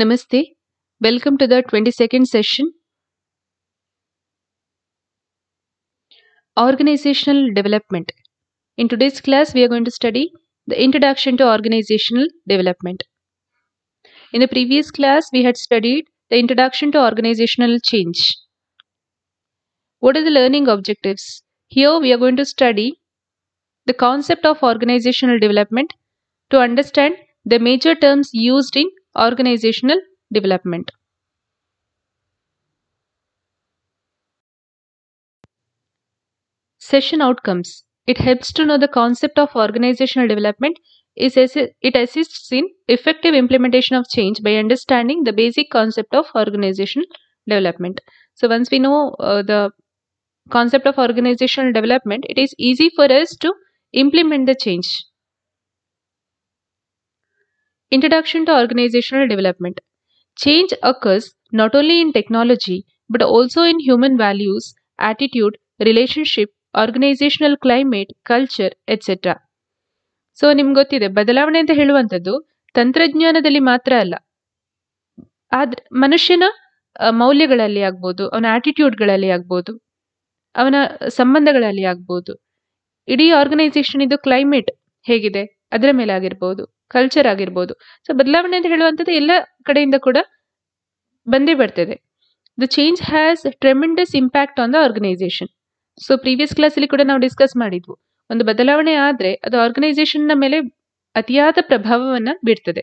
Namaste. Welcome to the 22nd session. Organizational Development. In today's class, we are going to study the Introduction to Organizational Development. In the previous class, we had studied the Introduction to Organizational Change. What are the learning objectives? Here, we are going to study the concept of organizational development to understand the major terms used in organizational development. Session outcomes. It helps to know the concept of organizational development. It assists in effective implementation of change by understanding the basic concept of organizational development. So, once we know uh, the concept of organizational development, it is easy for us to implement the change Introduction to Organizational Development Change occurs not only in technology but also in human values, attitude, relationship, organizational climate, culture, etc. So ನಿಮ್ಗೆ ಗೊತ್ತಿದೆ ಬದಲಾವಣೆ ಅಂತ ಹೇಳುವಂಥದ್ದು ತಂತ್ರಜ್ಞಾನದಲ್ಲಿ ಮಾತ್ರ ಅಲ್ಲ ಆದ್ರೆ ಮನುಷ್ಯನ ಮೌಲ್ಯಗಳಲ್ಲಿ ಆಗ್ಬೋದು ಅವನ ಆಟಿಟ್ಯೂಡ್ಗಳಲ್ಲಿ ಆಗ್ಬೋದು ಅವನ ಸಂಬಂಧಗಳಲ್ಲಿ ಆಗ್ಬೋದು ಇಡೀ ಆರ್ಗನೈಸೇಷನ್ ಇದು ಕ್ಲೈಮೇಟ್ ಹೇಗಿದೆ ಅದರ ಮೇಲೆ ಆಗಿರ್ಬೋದು ಕಲ್ಚರ್ ಆಗಿರ್ಬೋದು ಸೊ ಬದಲಾವಣೆ ಅಂತ ಹೇಳುವಂಥದ್ದು ಎಲ್ಲ ಕಡೆಯಿಂದ ಕೂಡ ಬಂದೇ ಬರ್ತದೆ the change has tremendous impact on the organisation so previous ಕ್ಲಾಸಲ್ಲಿ ಕೂಡ ನಾವು ಡಿಸ್ಕಸ್ ಮಾಡಿದ್ವು ಒಂದು ಬದಲಾವಣೆ ಆದರೆ ಅದು ಆರ್ಗನೈಸೇಷನ್ನ ಮೇಲೆ ಅತಿಯಾದ ಪ್ರಭಾವವನ್ನು ಬೀರ್ತದೆ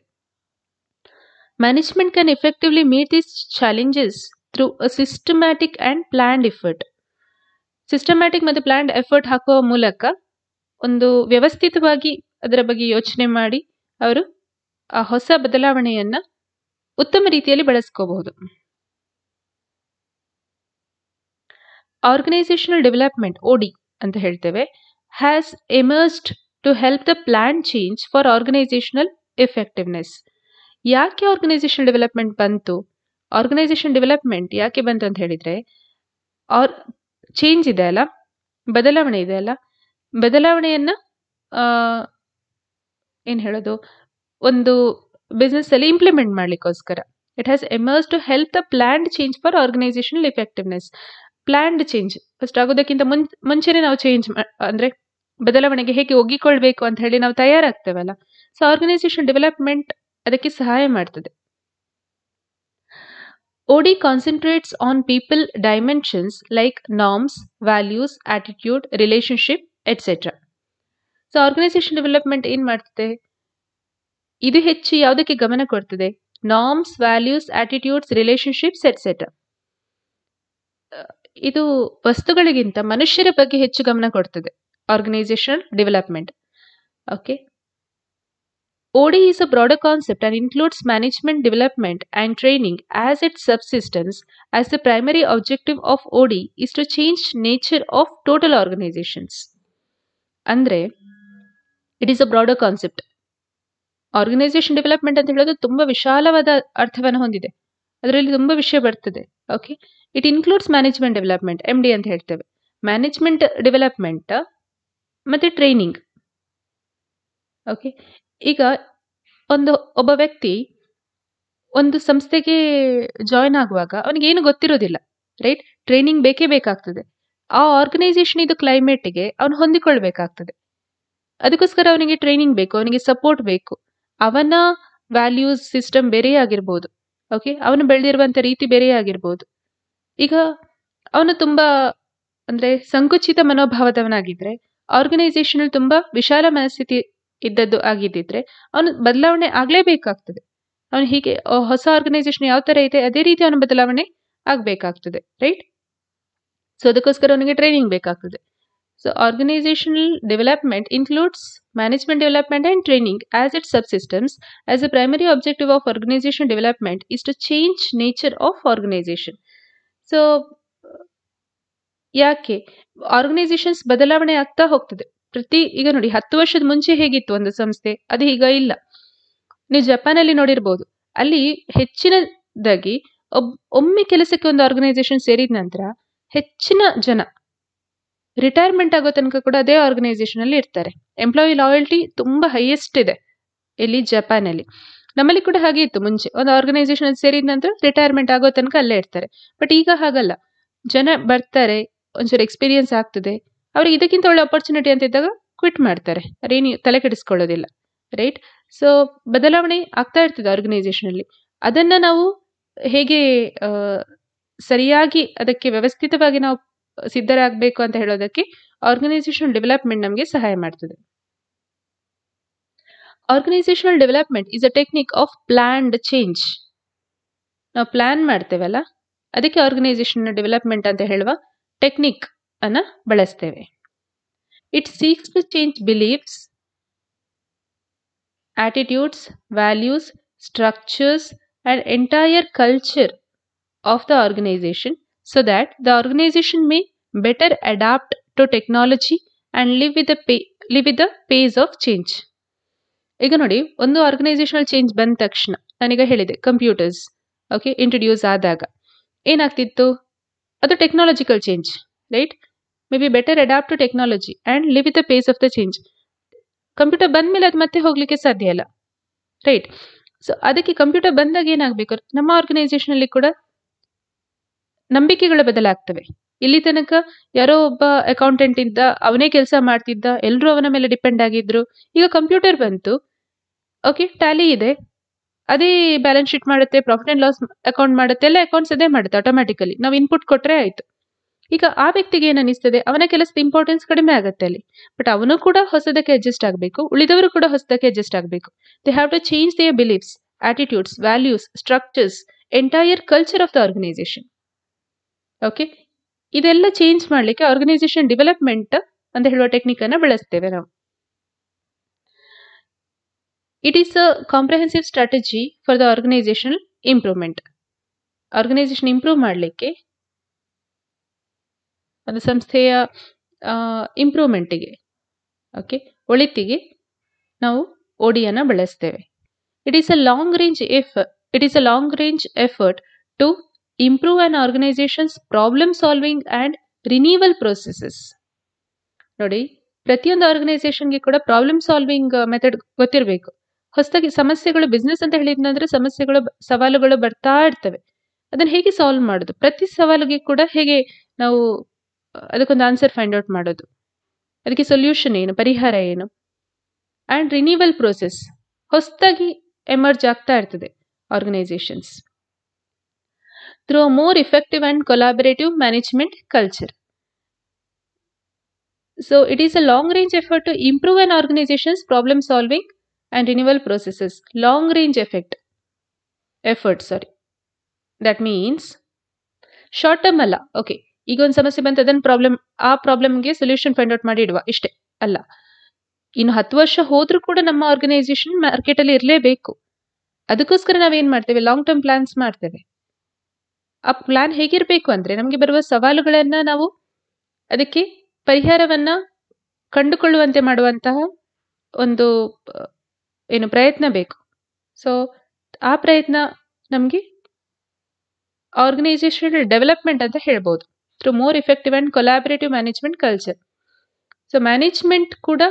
management can effectively meet this challenges through a systematic and planned effort systematic ಮತ್ತು ಪ್ಲ್ಯಾಂಡ್ ಎಫರ್ಟ್ ಹಾಕುವ ಮೂಲಕ ಒಂದು ವ್ಯವಸ್ಥಿತವಾಗಿ ಅದರ ಬಗ್ಗೆ ಯೋಚನೆ ಮಾಡಿ ಅವರು ಆ ಹೊಸ ಬದಲಾವಣೆಯನ್ನು ಉತ್ತಮ ರೀತಿಯಲ್ಲಿ ಬಳಸ್ಕೋಬಹುದು ಆರ್ಗನೈಸೇಷನಲ್ ಡೆವಲಪ್ಮೆಂಟ್ ಓಡಿ ಅಂತ ಹೇಳ್ತೇವೆ has emerged to help the plan change for organisational effectiveness ಯಾಕೆ ಆರ್ಗನೈಸೇಷನ್ ಡೆವಲಪ್ಮೆಂಟ್ ಬಂತು ಆರ್ಗನೈಸೇಷನ್ ಡೆವಲಪ್ಮೆಂಟ್ ಯಾಕೆ ಬಂತು ಅಂತ ಹೇಳಿದರೆ ಆರ್ ಚೇಂಜ್ ಇದೆ ಅಲ್ಲ ಬದಲಾವಣೆ ಇದೆ ಅಲ್ಲ ಬದಲಾವಣೆಯನ್ನು ಏನು ಹೇಳೋದು ಒಂದು ಬಿಸ್ನೆಸ್ಸಲ್ಲಿ ಇಂಪ್ಲಿಮೆಂಟ್ ಮಾಡ್ಲಿಕ್ಕೋಸ್ಕರ it has emerged to help the planned change for organisation effectiveness planned change first ಆಗೋದಕ್ಕಿಂತ ಮುನ್ ಮುಂಚೆನೇ ನಾವು ಚೇಂಜ್ ಅಂದ್ರೆ ಬದಲಾವಣೆಗೆ ಹೇಗೆ ಒಗ್ಗಿಕೊಳ್ಬೇಕು ಅಂತ ಹೇಳಿ ನಾವು ತಯಾರಾಗ್ತೇವಲ್ಲ ಸೊ ಆರ್ಗನೈಸೇಷನ್ ಡೆವಲಪ್ಮೆಂಟ್ ಅದಕ್ಕೆ ಸಹಾಯ ಮಾಡ್ತದೆ OD concentrates on people dimensions like norms values attitude relationship etcetera so organisation development ಏನ್ ಮಾಡ್ತದೆ ಇದು ಹೆಚ್ಚು ಯಾವುದಕ್ಕೆ ಗಮನ ಕೊಡ್ತದೆ norms values attitudes relationships etcetera ಇದು ವಸ್ತುಗಳಿಗಿಂತ ಮನುಷ್ಯರ ಬಗ್ಗೆ ಹೆಚ್ಚು ಗಮನ ಕೊಡ್ತದೆ organisation development okay OD is a broad concept and includes management development and training as it subsistence as the primary objective of OD is to change nature of total organisations ಅಂದ್ರೆ it is a broader concept organisation development ಅಂತ ಹೇಳೋದು ತುಂಬ ವಿಶಾಲವಾದ ಅರ್ಥವನ್ನು ಹೊಂದಿದೆ ಅದರಲ್ಲಿ ತುಂಬ ವಿಷಯ ಬರ್ತದೆ okay it includes management development M D ಅಂತ ಹೇಳ್ತೇವೆ ಮ್ಯಾನೇಜ್ಮೆಂಟ್ ಡೆವಲಪ್ಮೆಂಟ್ ಮತ್ತು ಟ್ರೈನಿಂಗ್ ಓಕೆ ಈಗ ಒಂದು ಒಬ್ಬ ವ್ಯಕ್ತಿ ಒಂದು ಸಂಸ್ಥೆಗೆ ಜಾಯಿನ್ ಆಗುವಾಗ ಅವನಿಗೇನು ಗೊತ್ತಿರೋದಿಲ್ಲ ರೈಟ್ ಟ್ರೈನಿಂಗ್ ಬೇಕೇ ಬೇಕಾಗ್ತದೆ ಆ ಆರ್ಗನೈಸೇಷನ್ ಇದು ಕ್ಲೈಮೇಟ್ಗೆ ಅವನು ಹೊಂದಿಕೊಳ್ಬೇಕಾಗ್ತದೆ ಅದಕ್ಕೋಸ್ಕರ ಅವನಿಗೆ ಟ್ರೈನಿಂಗ್ ಬೇಕು ಅವನಿಗೆ ಸಪೋರ್ಟ್ ಬೇಕು ಅವನ ವ್ಯಾಲ್ಯೂಸ್ ಸಿಸ್ಟಮ್ ಬೇರೆ ಆಗಿರ್ಬೋದು ಓಕೆ ಅವನು ಬೆಳೆದಿರುವಂಥ ರೀತಿ ಬೇರೆ ಆಗಿರ್ಬೋದು ಈಗ ಅವನು ತುಂಬ ಅಂದರೆ ಸಂಕುಚಿತ ಮನೋಭಾವದವನಾಗಿದ್ದರೆ ಆರ್ಗನೈಸೇಷನಲ್ಲಿ ತುಂಬ ವಿಶಾಲ ಮನಸ್ಥಿತಿ ಇದ್ದದ್ದು ಆಗಿದ್ದಿದ್ರೆ ಅವನು ಬದಲಾವಣೆ ಆಗಲೇಬೇಕಾಗ್ತದೆ ಅವನು ಹೀಗೆ ಹೊಸ ಆರ್ಗನೈಸೇಷನ್ ಯಾವ ಥರ ಇದೆ ಅದೇ ರೀತಿ ಅವನು ಬದಲಾವಣೆ ಆಗಬೇಕಾಗ್ತದೆ ರೈಟ್ ಸೊ ಅದಕ್ಕೋಸ್ಕರ ಅವನಿಗೆ ಟ್ರೈನಿಂಗ್ ಬೇಕಾಗ್ತದೆ So organizational development includes management development and training as its subsystems as a primary objective of organization development is to change nature of organization. So, ಯಾಕೆ ಆರ್ಗನೈಸೇಷನ್ಸ್ ಬದಲಾವಣೆ ಆಗ್ತಾ ಹೋಗ್ತದೆ ಪ್ರತಿ ಈಗ ನೋಡಿ ಹತ್ತು ವರ್ಷದ ಮುಂಚೆ ಹೇಗಿತ್ತು ಒಂದು ಸಂಸ್ಥೆ ಅದು ಈಗ ಇಲ್ಲ ನೀವು ಜಪಾನಲ್ಲಿ ನೋಡಿರ್ಬೋದು ಅಲ್ಲಿ ಹೆಚ್ಚಿನದಾಗಿ ಒಬ್ಬ ಒಮ್ಮೆ ಕೆಲಸಕ್ಕೆ ಒಂದು ಆರ್ಗನೈಸೇಷನ್ ಸೇರಿದ ನಂತರ ಹೆಚ್ಚಿನ ಜನ ರಿಟೈರ್ಮೆಂಟ್ ಆಗೋ ತನಕ ಕೂಡ ಅದೇ ಅಲ್ಲಿ ಇರ್ತಾರೆ ಎಂಪ್ಲಾಯಿ ಲಾಯಲ್ಟಿ ತುಂಬಾ ಹೈಯೆಸ್ಟ್ ಇದೆ ಇಲ್ಲಿ ಜಪಾನ್ ಅಲ್ಲಿ ನಮ್ಮಲ್ಲಿ ಕೂಡ ಹಾಗೆ ಇತ್ತು ಮುಂಚೆ ಒಂದು ಆರ್ಗನೈಸೇಷನ್ ಸೇರಿದ ನಂತರ ರಿಟೈರ್ಮೆಂಟ್ ಆಗೋ ತನಕ ಅಲ್ಲೇ ಇರ್ತಾರೆ ಬಟ್ ಈಗ ಹಾಗಲ್ಲ ಜನ ಬರ್ತಾರೆ ಒಂಚೂರು ಎಕ್ಸ್ಪೀರಿಯನ್ಸ್ ಆಗ್ತದೆ ಅವ್ರಿಗೆ ಇದಕ್ಕಿಂತ ಒಳ್ಳೆ ಅಪರ್ಚುನಿಟಿ ಅಂತ ಇದ್ದಾಗ ಕ್ವಿಟ್ ಮಾಡ್ತಾರೆ ಅದೇನು ತಲೆ ಕೆಡಿಸ್ಕೊಳ್ಳೋದಿಲ್ಲ ರೈಟ್ ಸೊ ಬದಲಾವಣೆ ಆಗ್ತಾ ಇರ್ತದೆ ಅಲ್ಲಿ ಅದನ್ನ ನಾವು ಹೇಗೆ ಸರಿಯಾಗಿ ಅದಕ್ಕೆ ವ್ಯವಸ್ಥಿತವಾಗಿ ನಾವು ಸಿದ್ಧರಾಗಬೇಕು ಅಂತ ಹೇಳೋದಕ್ಕೆ ಆರ್ಗನೈಸೇಷನ್ ಡೆವಲಪ್ಮೆಂಟ್ ನಮಗೆ ಸಹಾಯ ಮಾಡ್ತದೆ organisational development is a technique of planned change ನಾವು ಪ್ಲಾನ್ ಮಾಡ್ತೇವಲ್ಲ ಅದಕ್ಕೆ ಆರ್ಗನೈಸೇಷನ್ ಡೆವಲಪ್ಮೆಂಟ್ ಅಂತ ಹೇಳುವ ಟೆಕ್ನಿಕ್ ಅನ್ನ ಬಳಸ್ತೇವೆ it seeks to change beliefs attitudes values structures and entire culture of the organisation so that the organization may better adapt to technology and live the pay live with the pace of change ಈಗ ನೋಡಿ ಒಂದು organisational change ಬಂದ ತಕ್ಷಣ ನಾನೀಗ ಹೇಳಿದೆ computers okay introduce ಆದಾಗ ಏನಾಗ್ತಿತ್ತು ಅದು technological change right may be better adapt to technology and live with the pace of the change computer ಬಂದ ಮೇಲೆ ಅದು ಮತ್ತೆ ಹೋಗಲಿಕ್ಕೆ ಸಾಧ್ಯ ಇಲ್ಲ ರೈಟ್ ಸೊ ಅದಕ್ಕೆ ಕಂಪ್ಯೂಟರ್ ಬಂದಾಗ ಏನಾಗಬೇಕು ನಮ್ಮ ಆರ್ಗನೈಸೇಷನಲ್ಲಿ ಕೂಡ ನಂಬಿಕೆಗಳು ಬದಲಾಗ್ತವೆ ಇಲ್ಲಿ ತನಕ ಯಾರೋ ಒಬ್ಬ ಅಕೌಂಟೆಂಟ್ ಇದ್ದ ಅವನೇ ಕೆಲಸ ಮಾಡ್ತಿದ್ದ ಎಲ್ಲರೂ ಅವನ ಮೇಲೆ ಡಿಪೆಂಡ್ ಆಗಿದ್ರು ಈಗ ಕಂಪ್ಯೂಟರ್ ಬಂತು ಓಕೆ ಟ್ಯಾಲಿ ಇದೆ ಅದೇ ಬ್ಯಾಲೆನ್ಸ್ ಶೀಟ್ ಮಾಡುತ್ತೆ ಪ್ರಾಫಿಟ್ ಅಂಡ್ ಲಾಸ್ ಅಕೌಂಟ್ ಮಾಡುತ್ತೆ ಎಲ್ಲ ಅಕೌಂಟ್ಸ್ ಅದೇ ಮಾಡುತ್ತೆ ಆಟೋಮ್ಯಾಟಿಕಲಿ ನಾವು ಇನ್ಪುಟ್ ಕೊಟ್ಟರೆ ಆಯಿತು ಈಗ ಆ ವ್ಯಕ್ತಿಗೆ ಏನು ಅನಿಸ್ತದೆ ಅವನ ಕೆಲಸದ ಇಂಪಾರ್ಟೆನ್ಸ್ ಕಡಿಮೆ ಆಗುತ್ತೆ ಅಲ್ಲಿ ಬಟ್ ಅವನು ಕೂಡ ಹೊಸದಕ್ಕೆ ಅಡ್ಜಸ್ಟ್ ಆಗಬೇಕು ಉಳಿದವರು ಕೂಡ ಹೊಸದಕ್ಕೆ ಅಡ್ಜಸ್ಟ್ ಆಗಬೇಕು they have to change their beliefs attitudes values structures entire culture of the organisation okay ಇದೆಲ್ಲ ಚೇಂಜ್ ಮಾಡಲಿಕ್ಕೆ ಆರ್ಗನೈಸೇಷನ್ ಡೆವಲಪ್ಮೆಂಟ್ ಅಂತ ಹೇಳುವ ಟೆಕ್ನಿಕ್ ಅನ್ನು ಬಳಸ್ತೇವೆ ನಾವು it is a comprehensive strategy for the organisational improvement organisation improve ಮಾಡಲಿಕ್ಕೆ ಒಂದು ಸಂಸ್ಥೆಯ ಇಂಪ್ರೂವ್ಮೆಂಟಿಗೆ ಓಕೆ ಒಳಿತಿಗೆ ನಾವು ಓಡಿಯನ್ನು ಬಳಸ್ತೇವೆ it is a long range ಎಫ್ it is a long range effort to improve an organization's problem solving and renewal processes ನೋಡಿ ಪ್ರತಿಯೊಂದು ಆರ್ಗನೈಸೇಷನ್ಗೆ ಕೂಡ ಪ್ರಾಬ್ಲಮ್ ಸಾಲ್ವಿಂಗ್ ಮೆಥಡ್ ಗೊತ್ತಿರಬೇಕು ಹೊಸದಾಗಿ ಸಮಸ್ಯೆಗಳು ಬಿಸ್ನೆಸ್ ಅಂತ ಹೇಳಿದ್ನಂದ್ರೆ ಸಮಸ್ಯೆಗಳು ಸವಾಲುಗಳು ಬರ್ತಾ ಇರ್ತವೆ ಅದನ್ನು ಹೇಗೆ ಸಾಲ್ವ್ ಮಾಡೋದು ಪ್ರತಿ ಸವಾಲಿಗೆ ಕೂಡ ಹೇಗೆ ನಾವು uh, ಅದಕ್ಕೊಂದು ಆನ್ಸರ್ ಫೈಂಡ್ ಔಟ್ ಮಾಡೋದು ಅದಕ್ಕೆ ಸೊಲ್ಯೂಷನ್ ಏನು ಪರಿಹಾರ ಏನು ಆ್ಯಂಡ್ ರಿನೀವಲ್ ಪ್ರೋಸೆಸ್ ಹೊಸದಾಗಿ ಎಮರ್ಜ್ ಆಗ್ತಾ ಇರ್ತದೆ organisations through a more effective and collaborative management culture so it is a long range effort to improve an organization's problem solving and renewal processes long range effect effort sorry that means short term alla okay igon samasya bante adan problem a problem ge solution find out maadi idwa ishte alla in 10 varsha hodru kuda namma organization market alli irle beku adukosagira navu yen maartive long term plans maartive ಆ plan ಹೇಗಿರಬೇಕು ಅಂದರೆ ನಮಗೆ ಬರುವ ಸವಾಲುಗಳನ್ನು ನಾವು ಅದಕ್ಕೆ ಪರಿಹಾರವನ್ನು ಕಂಡುಕೊಳ್ಳುವಂತೆ ಮಾಡುವಂತಹ ಒಂದು ಏನು ಪ್ರಯತ್ನ ಬೇಕು ಸೊ ಆ ಪ್ರಯತ್ನ ನಮಗೆ ಆರ್ಗನೈಸೇಷನ್ ಡೆವಲಪ್ಮೆಂಟ್ ಅಂತ ಹೇಳ್ಬೋದು through more effective and collaborative management culture so management ಕೂಡ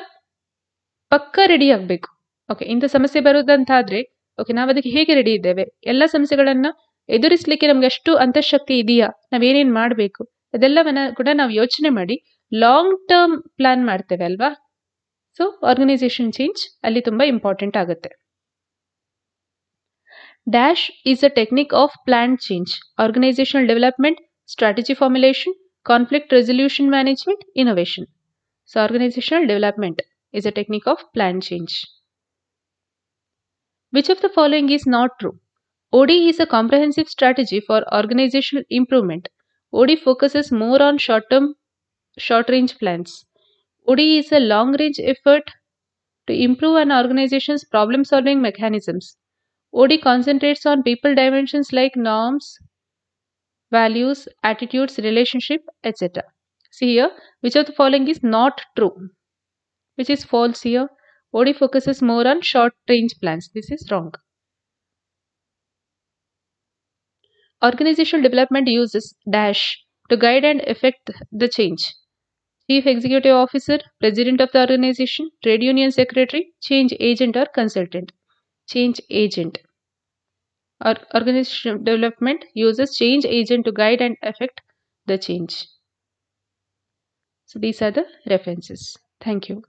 ಪಕ್ಕ ರೆಡಿ ಆಗಬೇಕು ಓಕೆ ಇಂಥ ಸಮಸ್ಯೆ ಬರೋದಂತಾದರೆ ಓಕೆ ನಾವು ಅದಕ್ಕೆ ಹೇಗೆ ರೆಡಿ ಇದ್ದೇವೆ ಎಲ್ಲ ಸಮಸ್ಯೆಗಳನ್ನು ಎದುರಿಸಲಿಕ್ಕೆ ನಮ್ಗೆ ಅಷ್ಟು ಅಂತಃಶಕ್ತಿ ಇದೆಯಾ ನಾವೇನೇನು ಮಾಡಬೇಕು ಅದೆಲ್ಲವನ್ನ ಕೂಡ ನಾವು ಯೋಚನೆ ಮಾಡಿ ಲಾಂಗ್ ಟರ್ಮ್ ಪ್ಲಾನ್ ಮಾಡ್ತೇವೆ ಅಲ್ವಾ ಸೊ ಆರ್ಗನೈಸೇಷನ್ ಚೇಂಜ್ ಅಲ್ಲಿ ತುಂಬ ಇಂಪಾರ್ಟೆಂಟ್ ಆಗುತ್ತೆ dash is a technique of plan change organisational development strategy formulation conflict resolution management innovation so organisational development is a technique of plan change which of the following is not true OD is a comprehensive strategy for organizational improvement. OD focuses more on short term, short range plans. OD is a long range effort to improve an organization's problem solving mechanisms. OD concentrates on people dimensions like norms, values, attitudes, relationship, etc. See here, which of the following is not true? Which is false here? OD focuses more on short range plans. This is wrong. Organizational development uses dash to guide and effect the change. Chief Executive Officer, President of the organization, Trade Union Secretary, Change Agent or Consultant. Change Agent. Or organizational development uses change agent to guide and effect the change. So these are the references. Thank you.